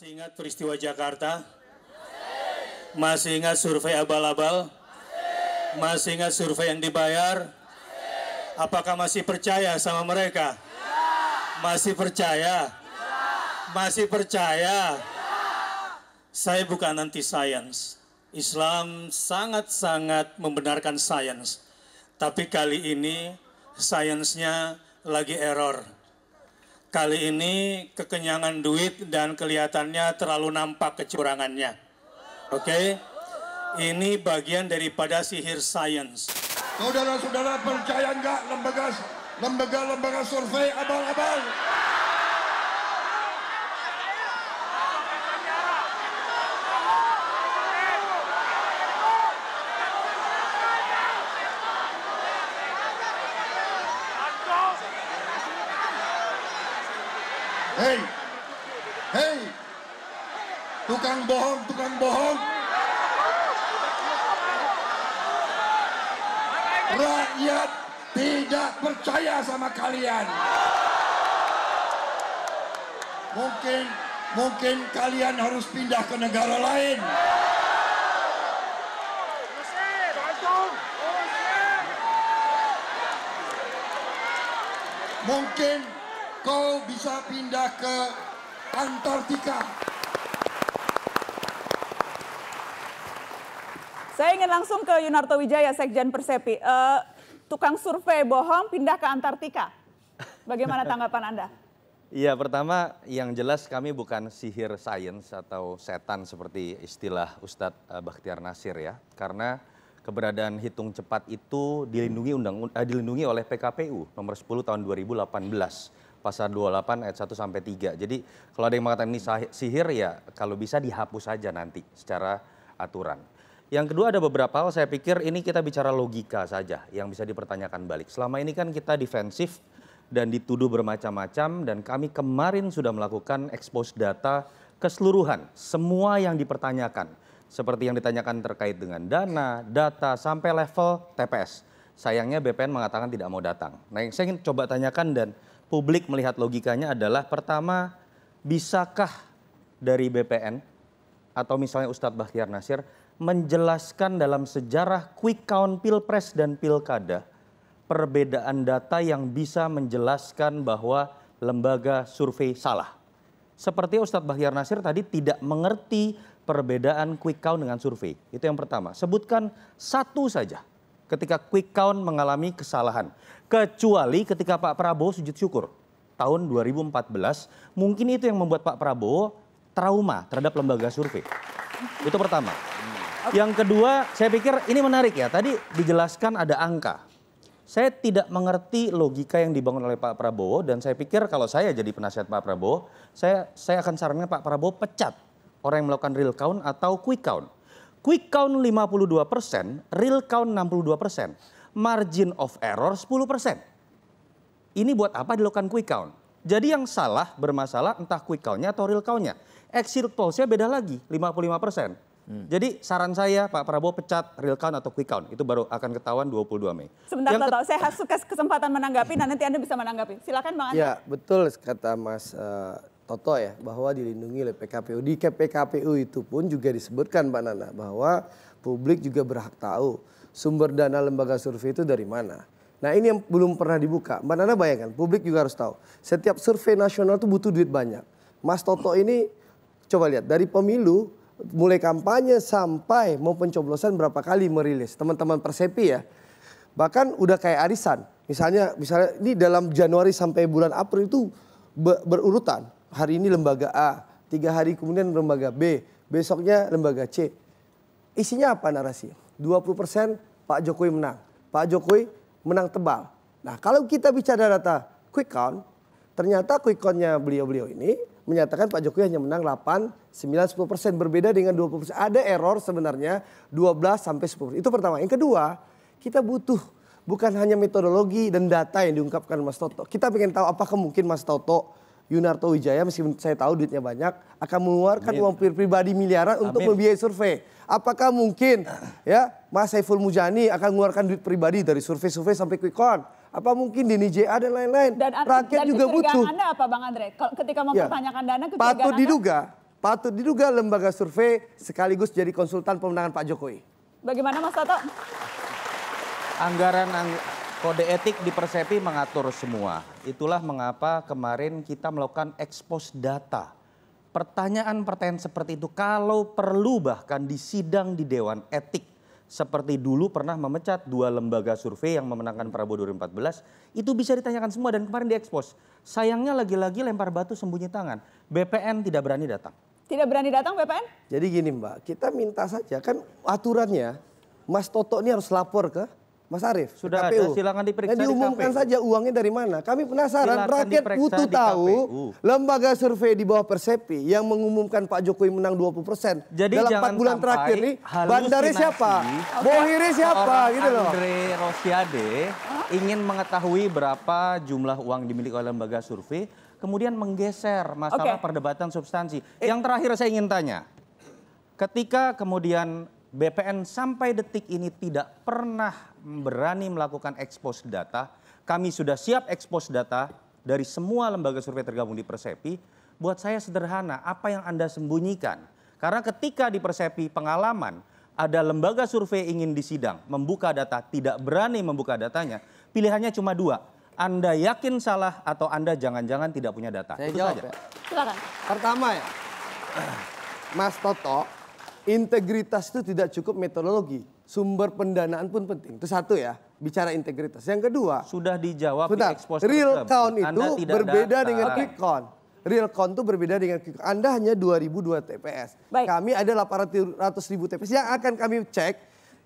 Masih ingat peristiwa Jakarta? Masih ingat survei abal-abal? Masih ingat survei yang dibayar? Apakah masih percaya sama mereka? Masih percaya? Masih percaya? Saya bukan anti science. Islam sangat-sangat membenarkan sains. Tapi kali ini sainsnya lagi error Kali ini kekenyangan duit dan kelihatannya terlalu nampak kecurangannya. Oke? Okay? Ini bagian daripada sihir science. Saudara-saudara percaya nggak lembaga lembaga-lembaga survei abal-abal? tukang bohong, tukang bohong. Rakyat tidak percaya sama kalian. Mungkin mungkin kalian harus pindah ke negara lain. Mungkin kau bisa pindah ke Antartika. Saya ingin langsung ke Yunarto Wijaya, Sekjen Persepi. Uh, tukang survei bohong pindah ke Antartika. Bagaimana tanggapan Anda? Iya, pertama yang jelas kami bukan sihir science atau setan seperti istilah Ustadz eh, Bakhtiar Nasir ya. Karena keberadaan hitung cepat itu dilindungi undang uh, dilindungi oleh PKPU nomor 10 tahun 2018 pasal 28 ayat 1 sampai 3. Jadi kalau ada yang mengatakan ini sihir ya kalau bisa dihapus saja nanti secara aturan. Yang kedua ada beberapa hal saya pikir ini kita bicara logika saja yang bisa dipertanyakan balik. Selama ini kan kita defensif dan dituduh bermacam-macam dan kami kemarin sudah melakukan expose data keseluruhan semua yang dipertanyakan seperti yang ditanyakan terkait dengan dana, data sampai level TPS. Sayangnya BPN mengatakan tidak mau datang. Nah, yang saya ingin coba tanyakan dan publik melihat logikanya adalah pertama bisakah dari BPN atau misalnya Ustadz Bahtiar Nasir menjelaskan dalam sejarah quick count pilpres dan pilkada perbedaan data yang bisa menjelaskan bahwa lembaga survei salah. Seperti Ustadz Bahtiar Nasir tadi tidak mengerti perbedaan quick count dengan survei. Itu yang pertama. Sebutkan satu saja ketika quick count mengalami kesalahan. Kecuali ketika Pak Prabowo sujud syukur tahun 2014. Mungkin itu yang membuat Pak Prabowo trauma terhadap lembaga survei. Itu pertama. Yang kedua, saya pikir ini menarik ya. Tadi dijelaskan ada angka. Saya tidak mengerti logika yang dibangun oleh Pak Prabowo dan saya pikir kalau saya jadi penasihat Pak Prabowo, saya saya akan sarankan Pak Prabowo pecat orang yang melakukan real count atau quick count. Quick count 52 persen, real count 62 persen, margin of error 10 persen. Ini buat apa dilakukan quick count? Jadi yang salah bermasalah entah quick count-nya atau real count-nya. Exit polls-nya beda lagi, 55 persen Hmm. Jadi saran saya Pak Prabowo pecat real count atau quick count. Itu baru akan ketahuan 22 Mei. Sebentar, yang tahu, saya suka kesempatan menanggapi. Nah, nanti Anda bisa menanggapi. Silakan Bang Anda. Ya, betul kata Mas uh, Toto ya bahwa dilindungi oleh PKPU. Di PKPU itu pun juga disebutkan Mbak Nana bahwa publik juga berhak tahu sumber dana lembaga survei itu dari mana. Nah ini yang belum pernah dibuka. Mbak Nana bayangkan, publik juga harus tahu. Setiap survei nasional itu butuh duit banyak. Mas Toto ini coba lihat dari pemilu mulai kampanye sampai mau pencoblosan berapa kali merilis teman-teman persepi ya. Bahkan udah kayak arisan. Misalnya misalnya ini dalam Januari sampai bulan April itu berurutan. Hari ini lembaga A, tiga hari kemudian lembaga B, besoknya lembaga C. Isinya apa narasi? 20% Pak Jokowi menang. Pak Jokowi menang tebal. Nah kalau kita bicara data quick count, ternyata quick countnya beliau-beliau ini menyatakan Pak Jokowi hanya menang 8, 9, 10 persen. Berbeda dengan 20 persen. Ada error sebenarnya 12 sampai 10 persen. Itu pertama. Yang kedua, kita butuh bukan hanya metodologi dan data yang diungkapkan Mas Toto. Kita ingin tahu apakah mungkin Mas Toto Yunarto Wijaya meskipun saya tahu duitnya banyak akan mengeluarkan uang pribadi miliaran Amin. untuk membiayai survei. Apakah mungkin ya Mas Saiful Mujani akan mengeluarkan duit pribadi dari survei-survei sampai quick count? apa mungkin di JA dan lain-lain. Dan rakyat dan juga butuh. Anda apa Bang Andre? Ketika mempertanyakan ya. dana Patut diduga, anda? patut diduga lembaga survei sekaligus jadi konsultan pemenangan Pak Jokowi. Bagaimana Mas Toto? Anggaran angg kode etik di Persepi mengatur semua. Itulah mengapa kemarin kita melakukan ekspos data. Pertanyaan-pertanyaan seperti itu kalau perlu bahkan di sidang di Dewan Etik seperti dulu pernah memecat dua lembaga survei yang memenangkan Prabowo 2014, itu bisa ditanyakan semua dan kemarin diekspos. Sayangnya lagi-lagi lempar batu sembunyi tangan. BPN tidak berani datang. Tidak berani datang BPN? Jadi gini Mbak, kita minta saja kan aturannya Mas Toto ini harus lapor ke Mas Arief, sudah KPU. ada, silakan diperiksa. Nah, diumumkan saja uangnya dari mana. Kami penasaran, silakan rakyat butuh tahu lembaga survei di bawah Persepi yang mengumumkan Pak Jokowi menang 20 persen. Jadi dalam empat bulan terakhir nih, bandarnya siapa? Okay. Bohiri siapa? Orang gitu loh. Andre Rosiade ingin mengetahui berapa jumlah uang dimiliki oleh lembaga survei, kemudian menggeser masalah okay. perdebatan substansi. Eh. Yang terakhir saya ingin tanya, ketika kemudian BPN sampai detik ini tidak pernah berani melakukan ekspos data. Kami sudah siap ekspos data dari semua lembaga survei tergabung di Persepi. Buat saya sederhana, apa yang Anda sembunyikan? Karena ketika di Persepi pengalaman, ada lembaga survei ingin disidang, membuka data, tidak berani membuka datanya, pilihannya cuma dua. Anda yakin salah atau Anda jangan-jangan tidak punya data? Saya Itu jawab saja. ya. Silakan. Pertama ya, Mas Toto integritas itu tidak cukup metodologi. Sumber pendanaan pun penting. Itu satu ya, bicara integritas. Yang kedua, sudah dijawab di real count itu berbeda dengan quick count. Real count itu berbeda dengan quick count. Anda hanya 2002 TPS. Baik. Kami ada ratus ribu TPS yang akan kami cek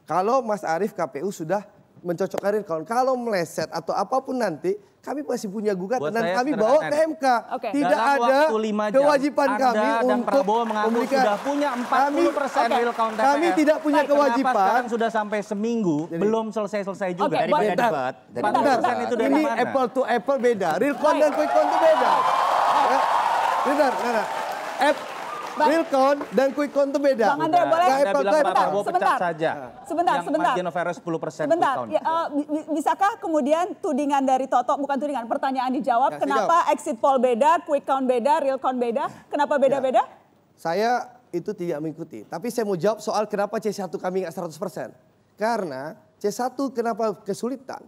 kalau Mas Arief KPU sudah mencocok karir kawan. Kalau meleset atau apapun nanti, kami masih punya gugatan dan kami bawa ke MK. Okay. Tidak Dalam ada kewajiban Anda kami dan untuk memberikan. sudah punya 40 kami, persen okay. real count TPS. Kami tidak punya Baik. kewajiban. Kenapa sekarang sudah sampai seminggu Jadi, belum selesai-selesai juga okay, dari beda debat. Dari bentar, bentar. itu Ini mana? apple to apple beda. Real count dan quick count itu beda. Ya. Bentar, bentar. Apple Bang. Real count dan quick count itu beda. Bang Andre boleh Anda bilang Pak Prabowo sebentar, saja. Sebentar, yang sebentar. Margin of error 10 persen. Sebentar. Ya, uh, bisakah kemudian tudingan dari Toto bukan tudingan, pertanyaan dijawab. Ya, kenapa jawab. exit poll beda, quick count beda, real count beda? Kenapa beda-beda? Ya. Saya itu tidak mengikuti. Tapi saya mau jawab soal kenapa C1 kami nggak 100 persen. Karena C1 kenapa kesulitan?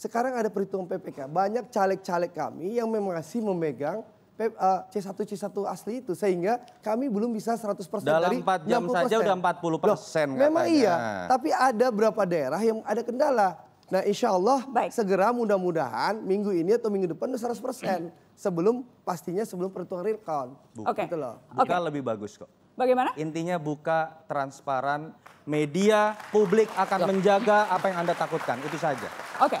Sekarang ada perhitungan PPK. Banyak caleg-caleg kami yang memang masih memegang C1 eh, C1 asli itu sehingga kami belum bisa 100% Dalam dari 4 jam 60%. saja udah 40 persen. Memang iya, tapi ada berapa daerah yang ada kendala. Nah insya Allah Baik. segera mudah-mudahan minggu ini atau minggu depan udah 100 persen sebelum pastinya sebelum pertukaran real count. Oke. Okay. Gitu loh. Buka okay. lebih bagus kok. Bagaimana? Intinya buka, transparan, media, publik akan Loh. menjaga apa yang Anda takutkan, itu saja. Oke, okay.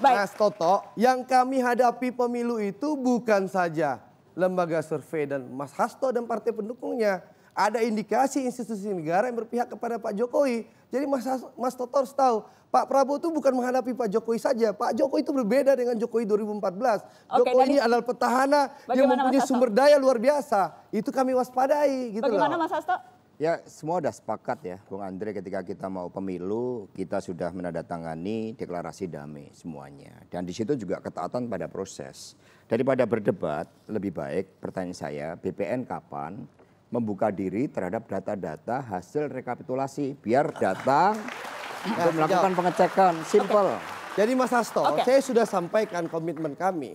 baik. Mas Toto, yang kami hadapi pemilu itu bukan saja lembaga survei dan Mas Hasto dan partai pendukungnya. Ada indikasi institusi negara yang berpihak kepada Pak Jokowi. Jadi Mas, Mas Toto harus tahu, Pak Prabowo itu bukan menghadapi Pak Jokowi saja. Pak Jokowi itu berbeda dengan Jokowi 2014. Oke, Jokowi ini adalah petahana yang mempunyai sumber daya luar biasa. Itu kami waspadai. Gitu bagaimana loh. Mas Hasto? Ya semua sudah sepakat ya Bung Andre ketika kita mau pemilu kita sudah menandatangani deklarasi damai semuanya. Dan di situ juga ketaatan pada proses. Daripada berdebat lebih baik pertanyaan saya BPN kapan membuka diri terhadap data-data hasil rekapitulasi biar datang nah, untuk melakukan pengecekan. Simple. Jadi Mas Hasto, okay. saya sudah sampaikan komitmen kami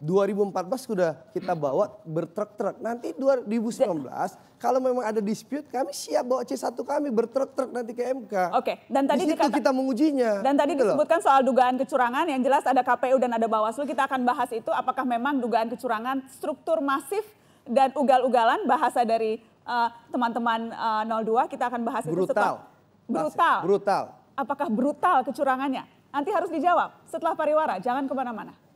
2014 sudah kita bawa bertruk-truk. Nanti 2019 kalau memang ada dispute kami siap bawa C1 kami bertruk-truk nanti ke MK. Oke, dan tadi Di dikata, kita mengujinya. Dan tadi gitu disebutkan loh. soal dugaan kecurangan yang jelas ada KPU dan ada Bawaslu kita akan bahas itu apakah memang dugaan kecurangan struktur masif dan ugal-ugalan bahasa dari eh, teman-teman uh, eh, uh, 02 kita akan bahas brutal. itu setelah brutal. Brutal. Apakah brutal kecurangannya? Nanti harus dijawab setelah pariwara. Jangan kemana-mana.